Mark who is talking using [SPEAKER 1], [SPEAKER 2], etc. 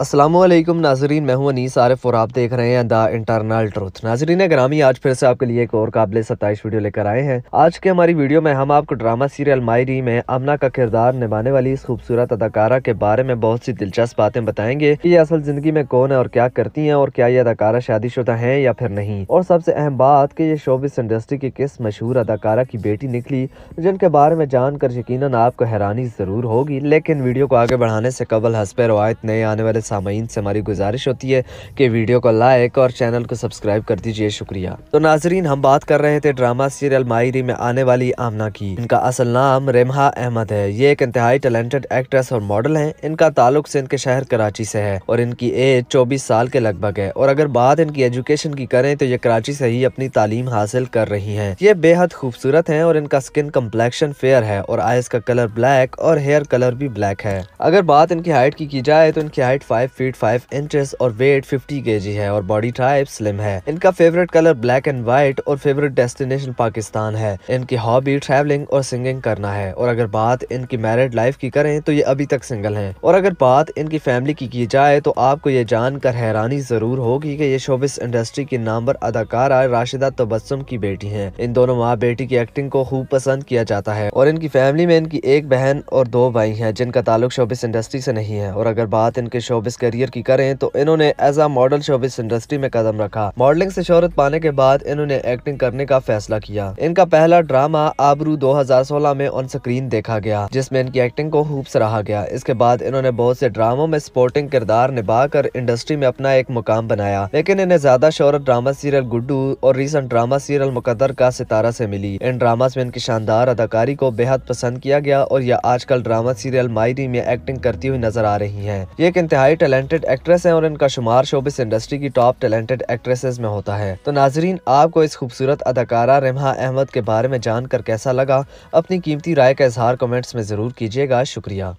[SPEAKER 1] असलम नाजरीन मैं हूँ अनीस आरफ और आप देख रहे हैं द इंटरनल ट्रुथ नाजरीन ग्रामी आज फिर से आपके लिए एक और काबिल सत्ताईस वीडियो लेकर आए हैं आज के हमारी वीडियो में हम आपको ड्रामा सीरियल मायरी में अमना का किरदार निभाने वाली इस खूबसूरत अदाकारा के बारे में बहुत सी दिलचस्प बातें बताएंगे कि ये असल जिंदगी में कौन है और क्या करती है और क्या ये अदाकारा शादीशुदा है या फिर नहीं और सबसे अहम बात की ये शोबिस इंडस्ट्री की किस मशहूर अदाकारा की बेटी निकली जिनके बारे में जानकर यकीन आपको हैरानी जरूर होगी लेकिन वीडियो को आगे बढ़ाने से कबल हंसपे रवायत नए आने वाले सामीन से हमारी गुजारिश होती है कि वीडियो को लाइक और चैनल को सब्सक्राइब कर दीजिए शुक्रिया तो नाजरीन हम बात कर रहे थे ड्रामा सीरियल मायरी में आने वाली आमना की इनका असल नाम रेमहा अहमद है ये एक इंतहाई टैलेंटेड एक्ट्रेस और मॉडल है इनका ताल्लुक सिंध के शहर कराची से है और इनकी एज चौबीस साल के लगभग है और अगर बात इनकी एजुकेशन की करें तो ये कराची से ही अपनी तालीम हासिल कर रही है ये बेहद खूबसूरत है और इनका स्किन कम्प्लेक्शन फेयर है और आइज का कलर ब्लैक और हेयर कलर भी ब्लैक है अगर बात इनकी हाइट की की जाए तो इनकी height five feet five inch और वेट फिफ्टी के है और बॉडी टाइप स्लिम है इनका favourite colour black and white और फेवरेट डेस्टिनेशन पाकिस्तान है इनकी हॉबी ट्रैवलिंग और सिंगिंग करना है और अगर बात इनकी मैरिड लाइफ की करें तो ये अभी तक सिंगल हैं और अगर बात इनकी फैमिली की की जाए तो आपको ये जानकर हैरानी जरूर होगी कि ये शोबिस इंडस्ट्री की नामवर अदाकारा राशिदा तबस्सुम की बेटी हैं इन दोनों माँ बेटी की एक्टिंग को खूब पसंद किया जाता है और इनकी फैमिली में इनकी एक बहन और दो भाई हैं जिनका ताल्लुक शोबिस इंडस्ट्री से नहीं है और अगर बात इनके शोबिस शोबिस करियर की करें तो इन्होंने as a model showbiz industry में कदम रखा मॉडलिंग से शोहरत पाने के बाद इन्होंने एक्टिंग करने का फैसला किया इनका पहला ड्रामा आबरू 2016 में ऑन स्क्रीन देखा गया जिसमें इनकी एक्टिंग को खूब सराहा गया इसके बाद इन्होंने बहुत से ड्रामों में स्पोर्टिंग किरदार निभा कर इंडस्ट्री में अपना एक मुकाम बनाया लेकिन इन्हें ज्यादा शोहरत ड्रामा सीरियल गुड्डू और रिसेंट ड्रामा सीरियल मुकदर का सितारा ऐसी मिली इन ड्रामा में इनकी शानदार अदाकारी को बेहद पसंद किया गया और यह आजकल ड्रामा सीरियल मायरी में एक्टिंग करती हुई नजर आ रही है ये एक इंतहाई टैलेंटेड एक्ट्रेस हैं और इनका शुमार शोबिस इंडस्ट्री की टॉप टैलेंटेड एक्ट्रेसेस में होता है तो नाजरीन आपको इस खूबसूरत अदाकारा रिमहा अहमद के बारे में जानकर कैसा लगा अपनी कीमती राय का इजहार कमेंट्स में ज़रूर कीजिएगा शुक्रिया